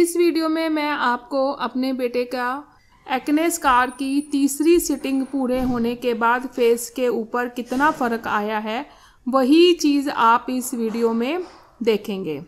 इस वीडियो में मैं आपको अपने बेटे का एक्ने स्कार की तीसरी सिटिंग पूरे होने के बाद फेस के ऊपर कितना फ़र्क आया है वही चीज़ आप इस वीडियो में देखेंगे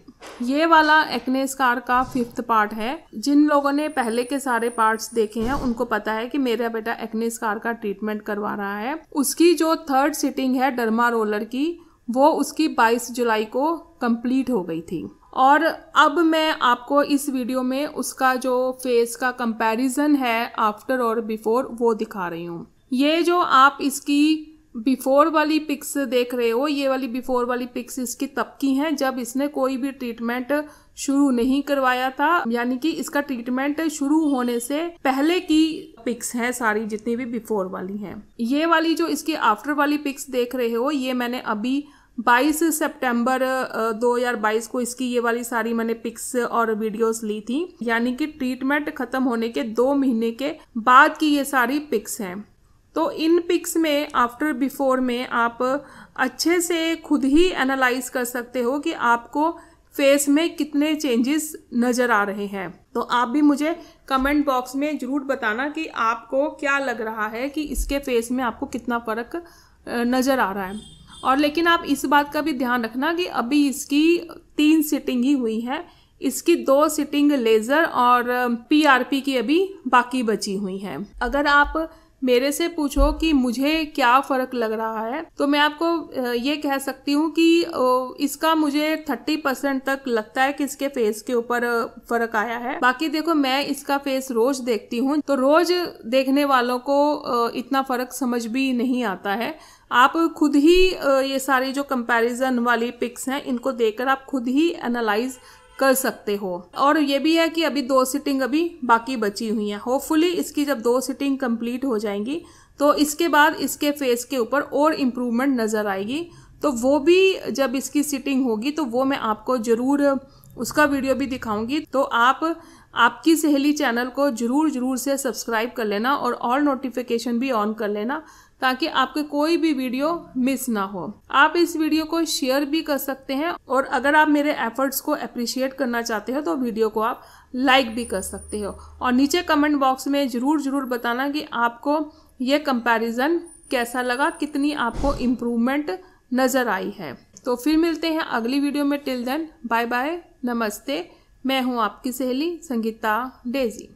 ये वाला एक्ने स्कार का फिफ्थ पार्ट है जिन लोगों ने पहले के सारे पार्ट्स देखे हैं उनको पता है कि मेरा बेटा एक्ने स्कार का ट्रीटमेंट करवा रहा है उसकी जो थर्ड सिटिंग है डर्मा रोलर की वो उसकी 22 जुलाई को कंप्लीट हो गई थी और अब मैं आपको इस वीडियो में उसका जो फेस का कंपैरिजन है आफ्टर और बिफोर वो दिखा रही हूँ ये जो आप इसकी बिफोर वाली पिक्स देख रहे हो ये वाली बिफोर वाली पिक्स इसकी तब की हैं जब इसने कोई भी ट्रीटमेंट शुरू नहीं करवाया था यानी कि इसका ट्रीटमेंट शुरू होने से पहले की पिक्स हैं सारी जितनी भी बिफोर वाली हैं ये वाली जो इसकी आफ्टर वाली पिक्स देख रहे हो ये मैंने अभी 22 सितंबर 2022 को इसकी ये वाली सारी मैंने पिक्स और वीडियोस ली थी यानी कि ट्रीटमेंट खत्म होने के दो महीने के बाद की ये सारी पिक्स हैं तो इन पिक्स में आफ्टर बिफोर में आप अच्छे से खुद ही एनालाइज कर सकते हो कि आपको फेस में कितने चेंजेस नज़र आ रहे हैं तो आप भी मुझे कमेंट बॉक्स में ज़रूर बताना कि आपको क्या लग रहा है कि इसके फेस में आपको कितना फ़र्क नज़र आ रहा है और लेकिन आप इस बात का भी ध्यान रखना कि अभी इसकी तीन सिटिंग ही हुई है इसकी दो सिटिंग लेज़र और पीआरपी की अभी बाकी बची हुई हैं अगर आप मेरे से पूछो कि मुझे क्या फ़र्क लग रहा है तो मैं आपको ये कह सकती हूँ कि इसका मुझे थर्टी परसेंट तक लगता है कि इसके फेस के ऊपर फ़र्क आया है बाकी देखो मैं इसका फेस रोज देखती हूँ तो रोज देखने वालों को इतना फ़र्क समझ भी नहीं आता है आप खुद ही ये सारी जो कंपैरिजन वाली पिक्स हैं इनको देखकर आप खुद ही एनालाइज कर सकते हो और ये भी है कि अभी दो सिटिंग अभी बाकी बची हुई हैं होपफुली इसकी जब दो सिटिंग कंप्लीट हो जाएंगी तो इसके बाद इसके फेस के ऊपर और इम्प्रूवमेंट नज़र आएगी तो वो भी जब इसकी सिटिंग होगी तो वो मैं आपको ज़रूर उसका वीडियो भी दिखाऊंगी तो आप आपकी सहेली चैनल को जरूर जरूर से सब्सक्राइब कर लेना और ऑल नोटिफिकेशन भी ऑन कर लेना ताकि आपके कोई भी वीडियो मिस ना हो आप इस वीडियो को शेयर भी कर सकते हैं और अगर आप मेरे एफर्ट्स को अप्रिशिएट करना चाहते हो तो वीडियो को आप लाइक भी कर सकते हो और नीचे कमेंट बॉक्स में ज़रूर ज़रूर बताना कि आपको ये कंपैरिजन कैसा लगा कितनी आपको इम्प्रूवमेंट नज़र आई है तो फिर मिलते हैं अगली वीडियो में टिल देन बाय बाय नमस्ते मैं हूँ आपकी सहेली संगीता डेजी